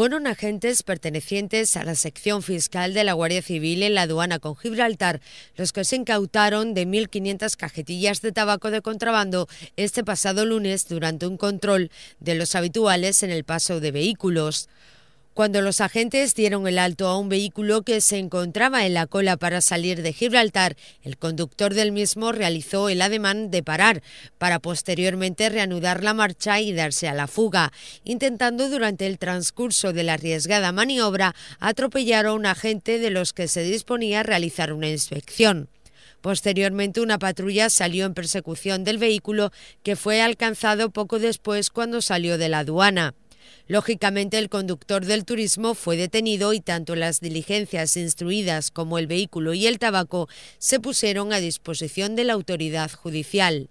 fueron agentes pertenecientes a la sección fiscal de la Guardia Civil en la aduana con Gibraltar los que se incautaron de 1.500 cajetillas de tabaco de contrabando este pasado lunes durante un control de los habituales en el paso de vehículos cuando los agentes dieron el alto a un vehículo que se encontraba en la cola para salir de Gibraltar. El conductor del mismo realizó el ademán de parar para posteriormente reanudar la marcha y darse a la fuga, intentando durante el transcurso de la arriesgada maniobra atropellar a un agente de los que se disponía a realizar una inspección. Posteriormente, una patrulla salió en persecución del vehículo que fue alcanzado poco después cuando salió de la aduana. Lógicamente, el conductor del turismo fue detenido y tanto las diligencias instruidas como el vehículo y el tabaco se pusieron a disposición de la autoridad judicial.